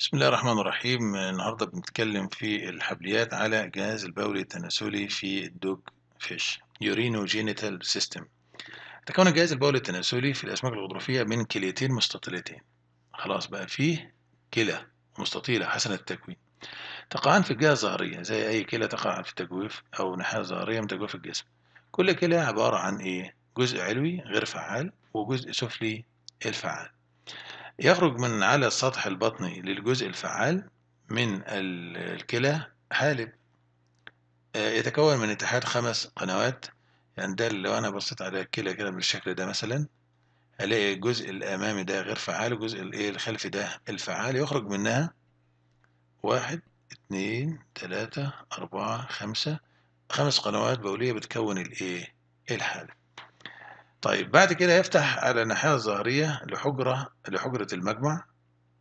بسم الله الرحمن الرحيم النهاردة بنتكلم في الحبليات على الجهاز البولي التناسلي في الدوج فيش يورينو جينيتال سيستم تكون الجهاز البولي التناسلي في الأسماك الغضروفية من كليتين مستطيلتين خلاص بقى فيه كلى مستطيلة حسن التكوين تقعان في الجهة الظهرية زي أي كلى تقع في تجويف أو ناحية ظهرية من تجويف الجسم كل كلى عبارة عن إيه؟ جزء علوي غير فعال وجزء سفلي الفعال يخرج من على السطح البطني للجزء الفعال من الكلى حالب آه، يتكون من اتحاد خمس قنوات يعني ده لو أنا بصيت على الكلى كده بالشكل ده مثلا هلاقي الجزء الأمامي ده غير فعال والجزء الإيه الخلفي ده الفعال يخرج منها واحد اتنين تلاتة أربعة خمسة خمس قنوات بولية بتكون الإيه الحالب طيب بعد كده يفتح على الناحية الظهرية لحجرة لحجرة المجمع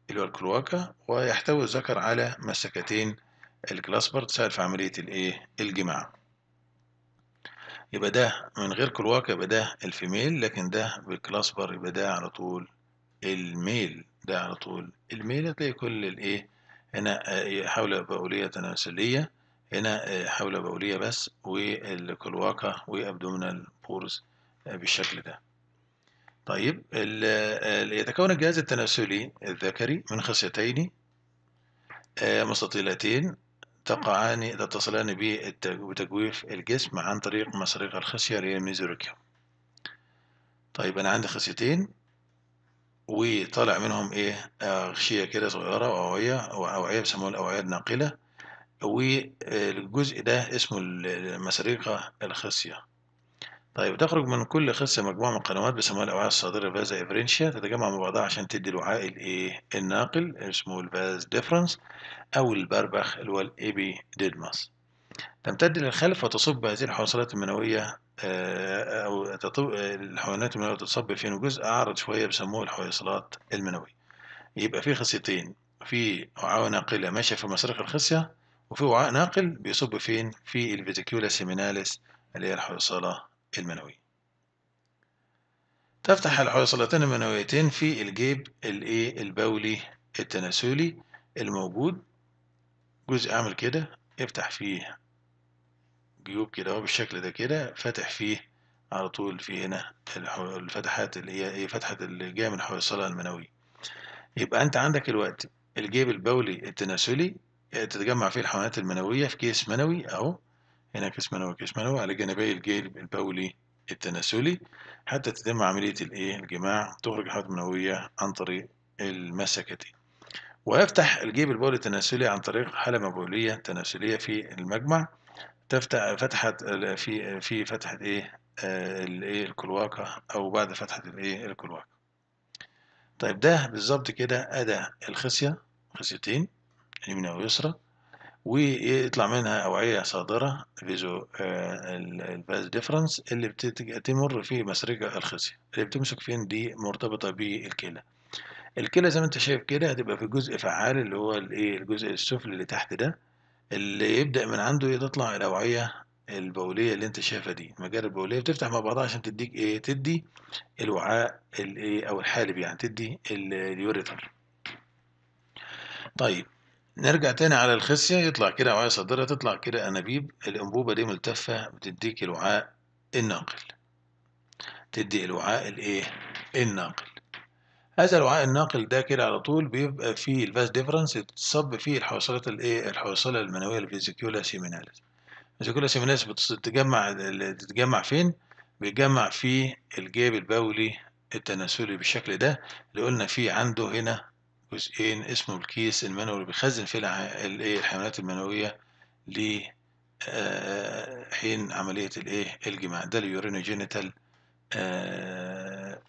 اللي هو الكلواكا ويحتوي الذكر على مسكتين الكلاسبر تساعد في عملية الايه الجماع يبقى ده من غير كلواكا يبقى ده الفيميل لكن ده بالكلاسبر يبقى ده على طول الميل ده على طول الميل هتلاقي كل الايه هنا آه، حولة بولية تناسلية هنا آه، حولة بولية بس والكلواكا وابدومينال بورز بالشكل ده طيب يتكون الجهاز التناسلي الذكري من خصيتين آه، مستطيلتين تقعان تتصلان بتجويف الجسم عن طريق مسرق الخصية اللي هي الميزوريكيوم طيب أنا عندي خصيتين وطالع منهم إيه أغشية آه، كده صغيرة وأوعية وأوعية بيسموها الأوعية الناقلة والجزء ده اسمه المسارقة الخصية طيب تخرج من كل خصية مجموعة من القنوات بيسموها الأوعية الصادرة فازا إفرينشيا تتجمع مع بعضها عشان تدي الوعاء الإيه الناقل اسمه الفاز ديفرنس أو البربخ اللي هو الإيبي ديدماس تمتد للخلف وتصب هذه الحوصلات المنوية آه، أو الحيوانات المنوية تتصب فين جزء أعرض شوية بيسموه الحويصلات المنوية يبقى في خصيتين في وعاء ناقلة ماشية في مسارق الخصية وفي وعاء ناقل بيصب فين في الفيتيكيولا سيميناليس اللي هي الحويصلة المنوي تفتح الحويصلتين المنويتين في الجيب الايه البولي التناسلي الموجود جزء عامل كده افتح فيه جيوب كده اهو بالشكل ده كده فاتح فيه على طول في هنا الفتحات اللي هي ايه فتحة اللي جاية من الحويصله المنويه يبقى انت عندك الوقت الجيب البولي التناسلي اه، تتجمع فيه الحيوانات المنوية في كيس منوي اهو هنا انعكاسمنه وانكسمنه على جانبي الجيل البولي التناسلي حتى تتم عملية الايه الجماع تخرج الحمض المنوية عن طريق المسكتين ويفتح الجيب البولي التناسلي عن طريق حالة بولية تناسلية في المجمع تفتح فتحت في في فتحة ايه الايه الكلواكة او بعد فتحة الايه الكلواكة طيب ده بالظبط كده ادى الخصية خصيتين يمنى ويسرى ويطلع منها أوعية صادرة فيزو الفاز آه، ديفرنس اللي بتمر في مسرجة الخصية اللي بتمسك فين دي مرتبطة بالكلى الكلى زي ما انت شايف كده هتبقى في جزء فعال اللي هو الجزء السفلي اللي تحت ده اللي يبدأ من عنده تطلع الأوعية البولية اللي انت شايفها دي المجاري البولية بتفتح مع بعضها عشان تديك ايه تدي الوعاء الايه او الحالب يعني تدي اليوريتر طيب نرجع تاني على الخسية يطلع كده وعاء صدرها تطلع كده أنابيب الأنبوبة دي ملتفة بتديك الوعاء الناقل تدي الوعاء الإيه؟ الناقل هذا الوعاء الناقل ده كده على طول بيبقى فيه الفاس ديفرنس يتصب فيه الحوصلات الإيه؟ الحوصلة المنوية الفيزيكيولا سيمينالس الفيزيكيولا سيمينالس بتتجمع بتتجمع فين؟ بيتجمع في الجيب البولي التناسلي بالشكل ده اللي قلنا فيه عنده هنا جزئين اسمه الكيس المنوي اللي بيخزن فيه الايه الحيوانات المنويه ل آه، حين عمليه الايه الجماع ده اليورينوجينيتال آه،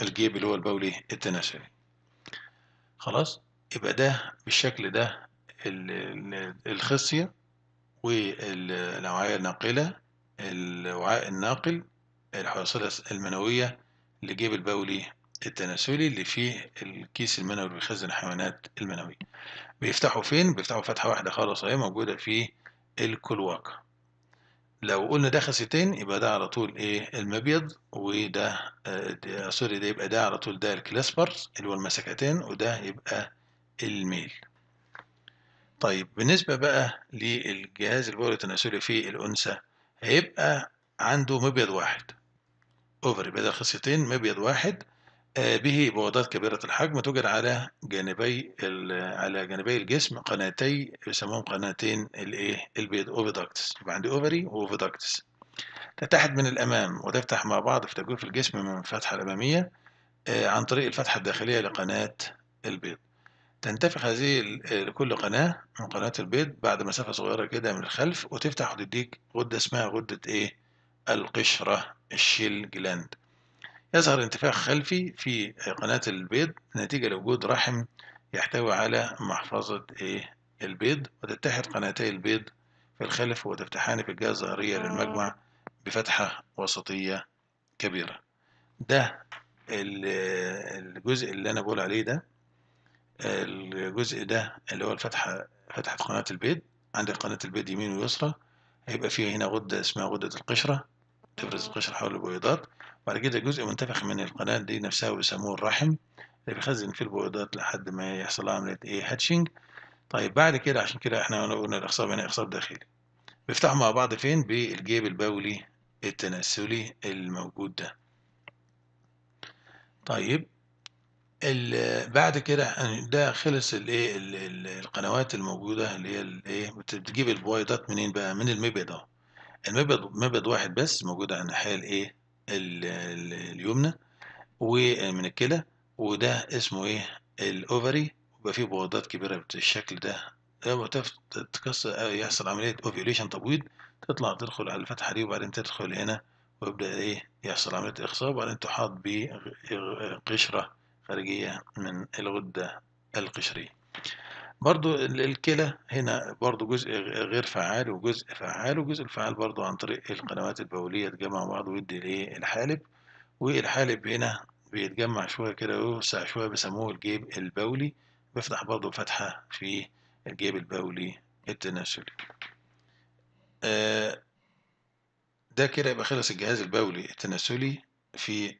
الجيب اللي هو البولي التناسلي خلاص يبقى ده بالشكل ده الخصيه والأوعية الناقلة الوعاء الناقل الحويصلة المنوية لجيب البولي التناسلي اللي فيه الكيس المنوي اللي بيخزن الحيوانات المنوية بيفتحوا فين؟ بيفتحوا فتحة واحدة خالص اهي موجودة في الكلواكة لو قلنا ده خاصيتين يبقى ده على طول ايه المبيض وده آه سوري ده يبقى ده على طول ده الكلاسبرز اللي هو المسكتين وده يبقى الميل طيب بالنسبة بقى للجهاز البولي التناسلي في الأنثى هيبقى عنده مبيض واحد اوفر يبقى ده خصيتين مبيض واحد آه، به بغضات كبيرة الحجم توجد على جانبي على جانبي الجسم قناتي يسموهم قناتين الايه البيض اوفيداكتس يبقى عندي اوفري واوفيداكتس تتحد من الامام وتفتح مع بعض في تجويف الجسم من الفتحة الامامية آه، عن طريق الفتحة الداخلية لقناة البيض تنتفخ هذه لكل قناة من قناة البيض بعد مسافة صغيرة كده من الخلف وتفتح وتديك غدة اسمها غدة ايه القشرة الشيل جلاند يظهر انتفاخ خلفي في قناة البيض نتيجة لوجود رحم يحتوي على محفظة إيه؟ البيض وتتحد قناتي البيض في الخلف وتفتحان في الجهة الظهرية للمجمع آه. بفتحة وسطية كبيرة ده الجزء اللي أنا بقول عليه ده الجزء ده اللي هو الفتحة فتحة قناة البيض عندك قناة البيض يمين ويسرى هيبقى فيه هنا غدة اسمها غدة القشرة تفرز القشرة حول البويضات بعد كده جزء منتفخ من القناة دي نفسها بيسموه الرحم اللي بيخزن فيه البويضات لحد ما يحصل عملية ايه هاتشنج طيب بعد كده عشان كده احنا قلنا الاخصاب هنا اخصاب داخلي بيفتحوا مع بعض فين بالجيب البولي التناسلي الموجود ده طيب بعد كده ده خلص الايه القنوات الموجوده اللي هي الايه بتجيب البويضات منين بقى من المبيض اهو المبيض مبيض واحد بس موجود على الناحيه الايه اليمنى ومن الكلى وده اسمه ايه الاوفري يبقى فيه بويضات كبيره بالشكل ده لما تتكسر يحصل عمليه اوفيوليشن تبويض تطلع تدخل على الفتحه دي وبعدين تدخل هنا ويبدا ايه يحصل عمليه اخصاب وبعدين تحاط بقشره خارجيه من الغده القشريه برضو الكلى هنا برضو جزء غير فعال وجزء فعال وجزء الفعال برضو عن طريق القنوات البولية تجمع بعض ويدي ليه الحالب والحالب هنا بيتجمع شوية كده ويوسع شوية بيسموه الجيب البولي بفتح برضو فتحة في الجيب البولي التناسلي آه، ده كده يبقى خلص الجهاز البولي التناسلي في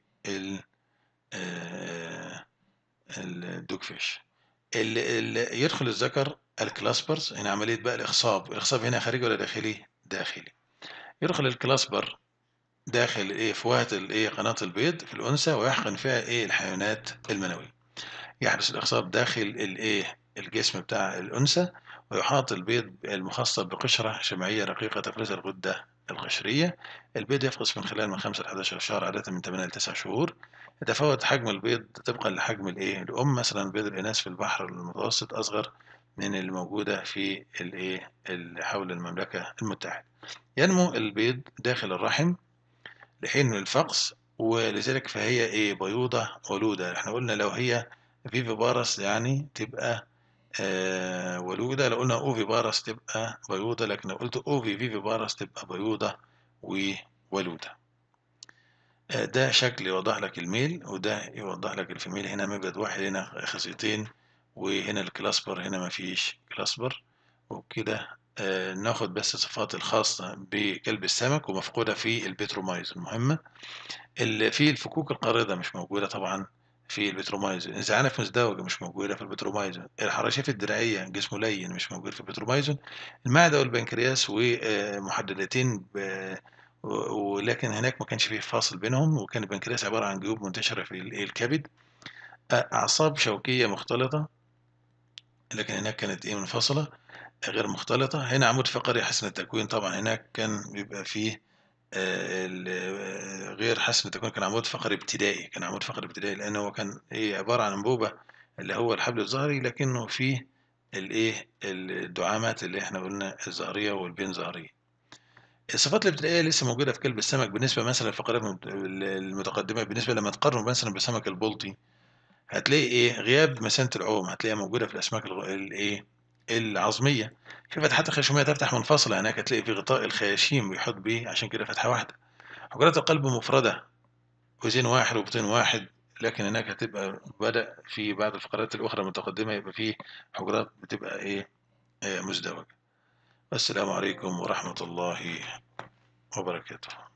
الدوكفيش آه، اللي, اللي يدخل الذكر الكلاسبرز هنا يعني عملية بقى الإخصاب الإخصاب هنا خارجي ولا داخلي داخلي يدخل الكلاسبر داخل ايه فوهة الايه قناة البيض في الأنثى ويحقن فيها ايه الحيوانات المنوية يحدث الإخصاب داخل الايه الجسم بتاع الأنثى ويحاط البيض المخصب بقشرة شمعية رقيقة تفرز الغدة القشرية البيض يفقس من خلال من 5 ل 11 شهر عادة من 8 ل 9 شهور يتفاوت حجم البيض طبقا لحجم الايه الأم مثلا بيض الإناث في البحر المتوسط أصغر من اللي موجودة في الايه حول المملكة المتحدة ينمو البيض داخل الرحم لحين الفقس ولذلك فهي ايه بيوضة ولودة احنا قلنا لو هي فيفي بارس يعني تبقى آه، ولوده لو قلنا اوفي بارس تبقى بيوضة لكن لو قلت اوفي فيفي بارس تبقى بيوضة وولوده آه، ده شكل يوضح لك الميل وده يوضح لك الفيميل هنا مبيض واحد هنا خصيتين وهنا الكلاسبر هنا مفيش كلاسبر وبكده آه، ناخد بس الصفات الخاصة بكلب السمك ومفقودة في البيترومايز المهمة اللي في الفكوك القارضة مش موجودة طبعا في البترومايزون في مزدوجة مش موجودة في البترومايزون الحراشيف الدرعية جسمه لين مش موجود في البترومايزون المعدة والبنكرياس ومحددتين ولكن هناك ما كانش فيه فاصل بينهم وكان البنكرياس عبارة عن جيوب منتشرة في الكبد أعصاب شوكية مختلطة لكن هناك كانت إيه منفصلة غير مختلطة هنا عمود فقري حسن التكوين طبعا هناك كان بيبقى فيه آه، غير حسب تكون كان عمود فقري ابتدائي كان عمود فقري ابتدائي لأن هو كان إيه عبارة عن أنبوبة اللي هو الحبل الظهري لكنه فيه الإيه الدعامات اللي إحنا قلنا الظهرية والبين ظهرية الصفات الابتدائية لسه موجودة في كلب السمك بالنسبة مثلا الفقرات المتقدمة بالنسبة لما تقارنه مثلا بالسمك البلطي هتلاقي ايه غياب مسانة العوم هتلاقيها موجودة في الأسماك الايه العظمية في فتحات الخيشومية تفتح منفصلة هناك هتلاقي في غطاء الخياشيم بيحط بيه عشان كده فتحة واحدة حجرات القلب مفردة وزين واحد وبطين واحد لكن هناك هتبقى بدأ في بعض الفقرات الأخرى المتقدمة يبقى في حجرات بتبقى إيه آه، مزدوجة السلام عليكم ورحمة الله وبركاته